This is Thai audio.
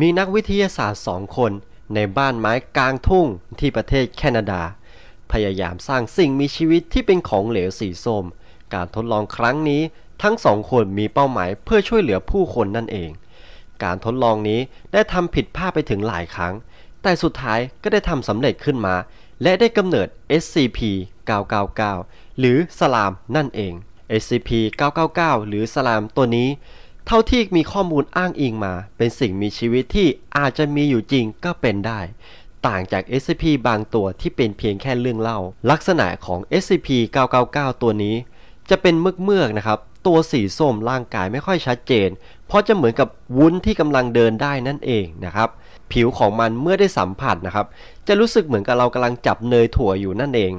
มีนักวิทยาศาสตร์สองคน ในบ้านไม้กลางทุ่งที่ประเทศแคนาดา พยายามสร้างสิ่งมีชีวิตที่เป็นของเหลวสีส้มการทดลองครั้งนี้ทั้งสองคนมีเป้าหมายเพื่อช่วยเหลือผู้คนนั่นเอง การทดลองนี้ได้ทำผิดพลาดไปถึงหลายครั้ง แต่สุดท้ายก็ได้ทำสำเร็จขึ้นมา และได้กำเนิด SCP-999 หรือสลามนั่นเอง SCP-999 หรือสลามตัวนี้เท่าที่มีข้อมูลอ้างอิงมา เป็นสิ่งมีชีวิตที่อาจจะมีอยู่จริงก็เป็นได้ ต่างจาก SCP บางตัวที่เป็นเพียงแค่เรื่องเล่า ลักษณะของ SCP-999 ตัวนี้ จะเป็นเมือกๆนะครับ ตัวสีส้มร่างกายไม่ค่อยชัดเจน เพราะจะเหมือนกับวุ้นที่กำลังเดินได้นั่นเองนะครับ ผิวของมันเมื่อได้สัมผัสนะครับ จะรู้สึกเหมือนกับเรากำลังจับเนยถั่วอยู่นั่นเอง